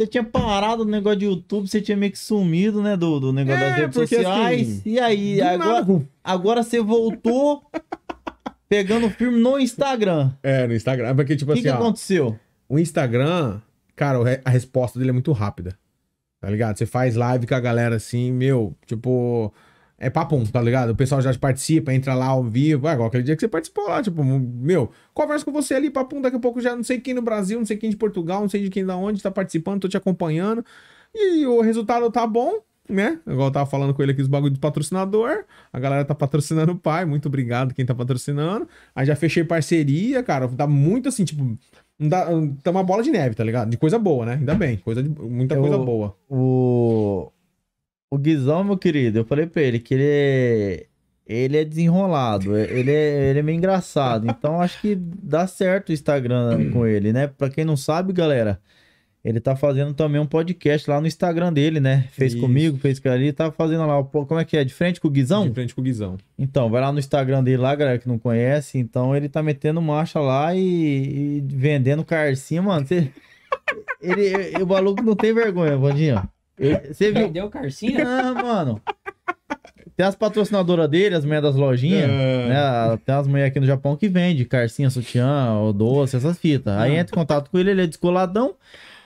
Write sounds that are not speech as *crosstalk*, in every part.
Você tinha parado no negócio de YouTube, você tinha meio que sumido, né, do, do negócio é, das redes assim, sociais. Assim, e aí, agora, agora você voltou pegando firme no Instagram. É, no Instagram. É porque, tipo que assim. O que ó, aconteceu? O Instagram, cara, a resposta dele é muito rápida. Tá ligado? Você faz live com a galera assim, meu, tipo é papum, tá ligado? O pessoal já participa, entra lá ao vivo, é igual aquele dia que você participou lá, tipo, meu, conversa com você ali, papum, daqui a pouco já não sei quem no Brasil, não sei quem de Portugal, não sei de quem da onde tá participando, tô te acompanhando. E o resultado tá bom, né? Igual eu tava falando com ele aqui os bagulho do patrocinador. A galera tá patrocinando o pai, muito obrigado quem tá patrocinando. Aí já fechei parceria, cara, dá muito assim, tipo, dá, tá uma bola de neve, tá ligado? De coisa boa, né? Ainda bem, coisa de, muita eu, é coisa boa. O o Guizão, meu querido, eu falei pra ele que ele é. Ele é desenrolado, é, ele é, ele é meio engraçado. Então acho que dá certo o Instagram com ele, né? Pra quem não sabe, galera, ele tá fazendo também um podcast lá no Instagram dele, né? Fez Isso. comigo, fez com ele tá fazendo lá, como é que é? De frente com o Guizão? De frente com o Guizão. Então, vai lá no Instagram dele lá, galera que não conhece, então ele tá metendo marcha lá e, e vendendo carcinha, mano. Você, ele, o maluco não tem vergonha, Bandinho. Você viu? Perdeu o Carcinha? Ah, mano. Tem as patrocinadoras dele, as mulheres das lojinhas, é... né? Tem as mulheres aqui no Japão que vende carcinha, sutiã, ou doce, essas fitas. Aí ah. entra em contato com ele, ele é descoladão.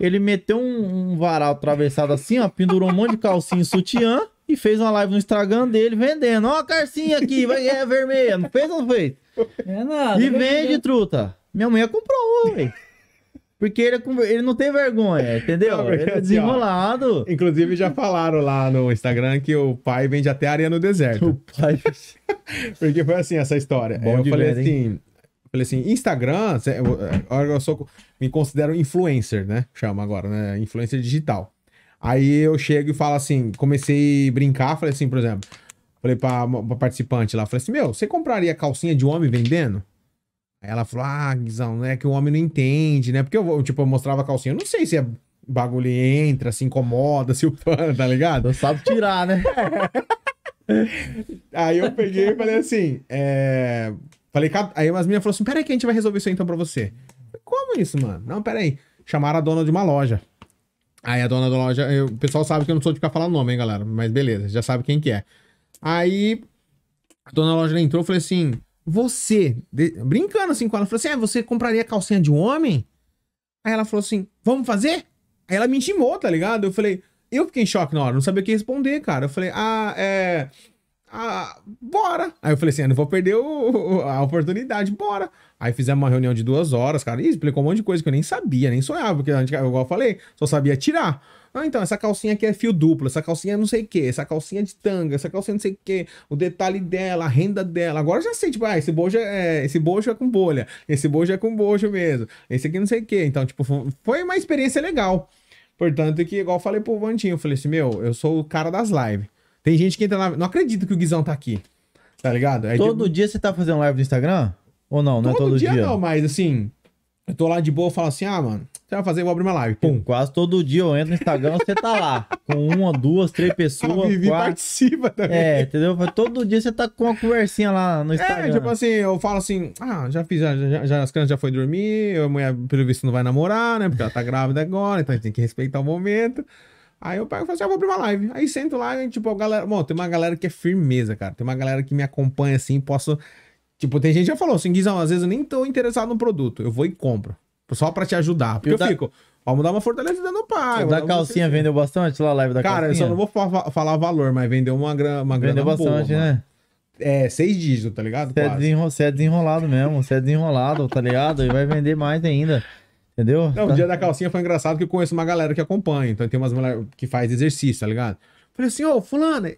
Ele meteu um, um varal atravessado assim, ó, pendurou um monte de calcinha e sutiã e fez uma live no Instagram dele vendendo. Ó, a carcinha aqui, vai, é vermelha. Não fez ou não fez? É nada. E né? vende, truta. Minha mãe comprou, velho. Porque ele, é ele não tem vergonha, *laughs* entendeu? Não, ele é assim, desenrolado. Ó, inclusive, já falaram lá no Instagram que o pai vende até areia no deserto. *laughs* O pai. *laughs* porque foi assim essa história. Bom eu falei ver, assim. Hein? Falei assim, Instagram, é, eu, sou, me considero influencer, né? Chama agora, né? Influencer digital. Aí eu chego e falo assim, comecei a brincar, falei assim, por exemplo, falei pra, pra participante lá, falei assim, meu, você compraria calcinha de homem vendendo? Aí ela falou, ah, Guizão, né, que o homem não entende, né? Porque eu, tipo, eu mostrava a calcinha, eu não sei se é bagulho entra, se incomoda, se o pano, *laughs* tá ligado? Não sabe tirar, né? *laughs* aí eu peguei e falei assim, é... Falei, aí as meninas falaram assim, peraí que a gente vai resolver isso aí então pra você. Falei, Como isso, mano? Não, peraí. Chamaram a dona de uma loja. Aí a dona da loja, eu, o pessoal sabe que eu não sou de ficar falando nome, hein, galera? Mas beleza, já sabe quem que é. Aí a dona da loja entrou, e falei assim, você, de, brincando assim com ela, falou assim: ah, você compraria calcinha de um homem? Aí ela falou assim: vamos fazer? Aí ela me intimou, tá ligado? Eu falei, eu fiquei em choque na hora, não sabia o que responder, cara. Eu falei, ah, é. Ah, bora! Aí eu falei assim, eu não vou perder o, a oportunidade, bora! Aí fizemos uma reunião de duas horas, cara, e explicou um monte de coisa que eu nem sabia, nem sonhava, porque, igual eu falei, só sabia tirar. Ah, então, essa calcinha aqui é fio duplo, essa calcinha é não sei o que, essa calcinha de tanga, essa calcinha não sei o que, o detalhe dela, a renda dela. Agora eu já sei, tipo, ah, esse bojo é, esse bojo é com bolha, esse bojo é com bojo mesmo, esse aqui não sei o que. Então, tipo, foi uma experiência legal. Portanto, que igual eu falei pro Vantinho, eu falei assim, meu, eu sou o cara das lives. Tem gente que entra na... Não acredito que o Guizão tá aqui. Tá ligado? Aí, todo tipo dia você tá fazendo live no Instagram? Ou não? Não é todo é todo dia? dia? não, mas assim, eu tô lá de boa, eu falo assim, ah, mano, você vai fazer, eu vou abrir uma live. Pum. quase todo dia eu entro no Instagram, você tá lá. *laughs* Com uma, duas, três pessoas. A Vivi quatro. participa também. É, entendeu? Todo dia você tá com uma conversinha lá no é, Instagram. É, tipo assim, eu falo assim, ah, já fiz, já, já, já as crianças já foram dormir, a mulher, pelo visto, não vai namorar, né? Porque ela tá grávida agora, então a gente tem que respeitar o momento. Aí eu pego e falo assim, ah, vou abrir uma live. Aí sento lá e, tipo, a galera. Bom, tem uma galera que é firmeza, cara. Tem uma galera que me acompanha assim, posso Tipo, tem gente que já falou assim, Guizão, às vezes eu nem tô interessado no produto, eu vou e compro. Só pra te ajudar. Porque eu, eu da... fico, vamos dar uma fortalecida no pai. O da calcinha você... vendeu bastante lá a live da Cara, calcinha? Cara, eu só não vou falar valor, mas vendeu uma, grana, uma grana vendeu bastante, boa, né? É, seis dígitos, tá ligado? Você é, desenro... é, desenrolado mesmo, você é desenrolado, tá ligado? E vai vender mais ainda. Entendeu? Não, tá... o dia da calcinha foi engraçado que eu conheço uma galera que acompanha. Então tem umas mulheres que faz exercício, tá ligado? Falei assim, ô, oh,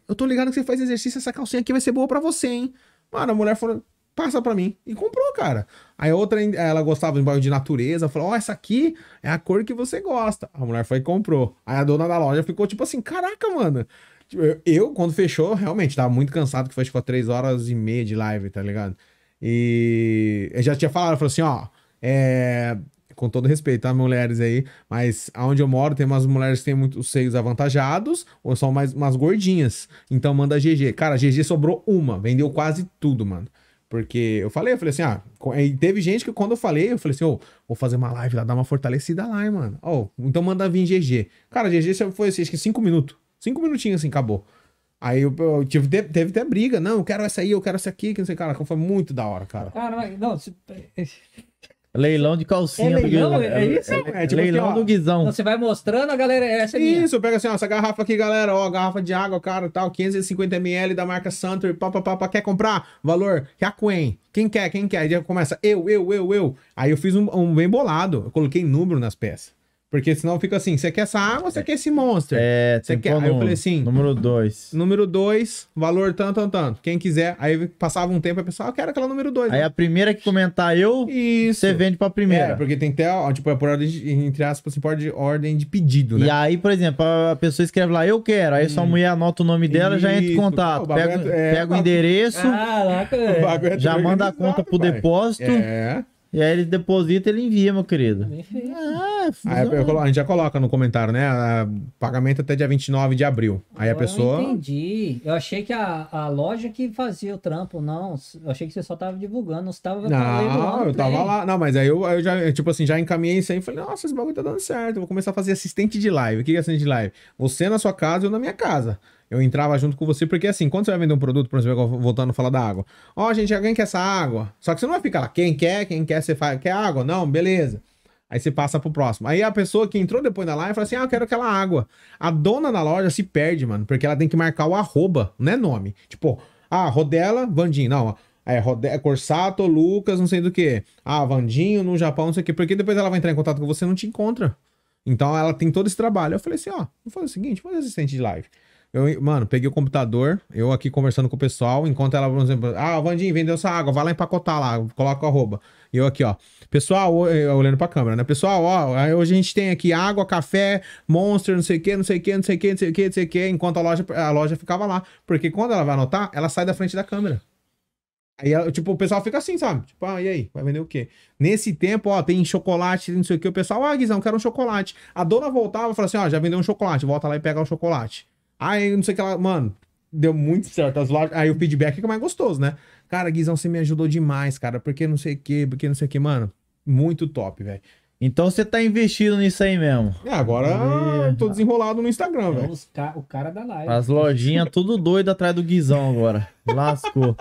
eu tô ligado que você faz exercício, essa calcinha aqui vai ser boa pra você, hein? Mano, a mulher falou, passa para mim. E comprou, cara. Aí outra, ela gostava de banho de natureza, falou: Ó, oh, essa aqui é a cor que você gosta. A mulher foi e comprou. Aí a dona da loja ficou tipo assim: caraca, mano. Tipo, eu, quando fechou, realmente tava muito cansado, que foi tipo 3 horas e meia de live, tá ligado? E eu já tinha falado, falou assim: ó, é. Com todo respeito, tá, mulheres aí, mas aonde eu moro tem umas mulheres que têm muitos seios avantajados ou são mais umas gordinhas. Então manda GG. Cara, GG sobrou uma, vendeu quase tudo, mano. Porque eu falei, eu falei assim, ah, teve gente que quando eu falei, eu falei assim, ô, oh, vou fazer uma live lá, dar uma fortalecida lá, hein, mano. Ó, oh, então manda vir GG. Cara, GG foi, assim, acho que cinco minutos. Cinco minutinhos assim, acabou. Aí eu, eu tive, teve até briga, não, eu quero essa aí, eu quero essa aqui, que não sei, cara, foi muito da hora, cara. Cara, não, se... Leilão de calcinha. É leilão, do... é isso? É, é, é, é tipo leilão assim, do guizão. Então você vai mostrando, a galera, essa é minha. Isso, pega assim, ó, essa garrafa aqui, galera, ó, garrafa de água, cara, tal, 550ml da marca Santor. papapá, quer comprar? Valor, que a Quen. Quem quer, quem quer? Aí começa, eu, eu, eu, eu. Aí eu fiz um, um bem bolado, eu coloquei número nas peças. Porque senão fica assim, você quer essa água, você é. quer esse monster. É, você quer. Aí eu falei assim, número 2. Número 2, valor tanto, tanto, tanto. Quem quiser, aí passava um tempo, a pessoa, ah, eu quero aquela número 2. Aí né? a primeira que comentar eu, você vende pra primeira. É, porque tem até, tipo, é por ordem, de, entre aspas, assim, por ordem de pedido, né? E aí, por exemplo, a pessoa escreve lá, eu quero. Aí hum. sua mulher anota o nome dela, Isso. já entra em contato. pega, é, o é, endereço, Caraca, *laughs* é já manda a conta pro pai. depósito. É. E aí ele deposita ele envia, meu querido. Ah, é, aí a gente já coloca no comentário, né? A, pagamento até dia 29 de abril. Aí a pessoa. Eu entendi. Eu achei que a, a loja que fazia o trampo, não. Eu achei que você só tava divulgando, você tava. Não, eu tava lá. Não, mas aí eu, eu já, eu, tipo assim, já encaminhei isso aí e falei, nossa, esse bagulho tá dando certo. Vou começar a fazer assistente de live. O que é assistente de live? Você na sua casa, eu na minha casa. Eu entrava junto com você, porque assim, quando você vai vender um produto, por exemplo, voltando a falar da água. Ó, oh, gente, alguém quer essa água. Só que você não vai ficar lá, quem quer, quem quer, você faz, quer água? Não, beleza. Aí você passa pro próximo. Aí a pessoa que entrou depois na live fala assim: Ah, eu quero aquela água. A dona da loja se perde, mano, porque ela tem que marcar o arroba, não é nome. Tipo, ah, Rodela, Vandinho. Não, é Rodela, é Corsato, Lucas, não sei do que. Ah, Vandinho no Japão, não sei o que. Porque depois ela vai entrar em contato com você e não te encontra. Então ela tem todo esse trabalho. Eu falei assim: Ó, vou fazer o seguinte, vou fazer assistente de live. Eu, mano, peguei o computador, eu aqui conversando com o pessoal, enquanto ela, por exemplo, ah, Vandinho, vendeu essa água, vai lá empacotar lá, coloca o arroba. E eu aqui, ó. Pessoal, é, eu olhando pra câmera, né? Pessoal, ó, hoje a gente tem aqui água, café, monster, não sei o que, não sei o que, não sei o que, não sei o que, não sei o que, enquanto a loja, a loja ficava lá. Porque quando ela vai anotar, ela sai da frente da câmera. Aí, tipo, o pessoal fica assim, sabe? Tipo, ah, e aí? Vai vender o quê? Nesse tempo, ó, tem chocolate, não sei o quê. O pessoal, ah, Guizão, quero um chocolate. A dona voltava e falava assim, ó, já vendeu um chocolate, volta lá e pega o um chocolate. Aí, não sei o que lá, mano, deu muito certo as lojas Aí o feedback é mais gostoso, né? Cara, Guizão, você me ajudou demais, cara, porque não sei o que, porque não sei o que, mano, muito top, velho. Então você tá investindo nisso aí mesmo. É, agora é, Eu tô desenrolado no Instagram, é velho. Ca... O cara da live. As lojinhas tudo doido atrás do Guizão agora. Lascou.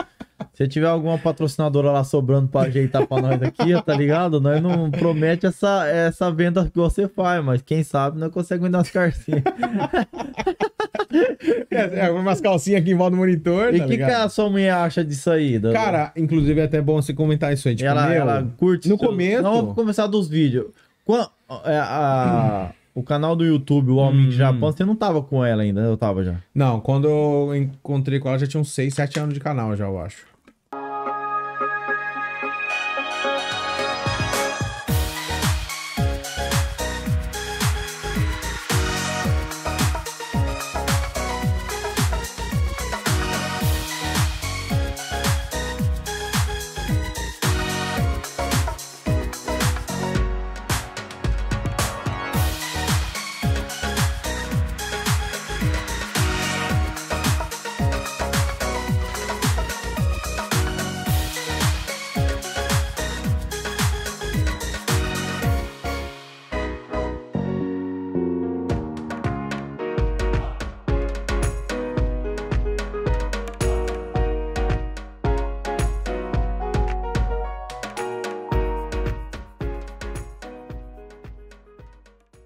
Se tiver alguma patrocinadora lá sobrando pra ajeitar pra nós aqui, tá ligado? Nós não promete essa, essa venda que você faz, mas quem sabe nós conseguimos dar umas carcinhas. *laughs* *laughs* É, é, umas calcinhas aqui em volta do monitor. E o tá que, que, a sua mulher acha disso aí? Cara, inclusive é até bom você comentar isso aí. Tipo, ela, meu, ela curte. No começo. Não, vamos começar dos vídeos. Quando, a, é, a o canal do YouTube, o Homem hum. de uhum. Japão, você não tava com ela ainda, eu tava já. Não, quando eu encontrei com ela já tinha uns 6, 7 anos de canal já, eu acho.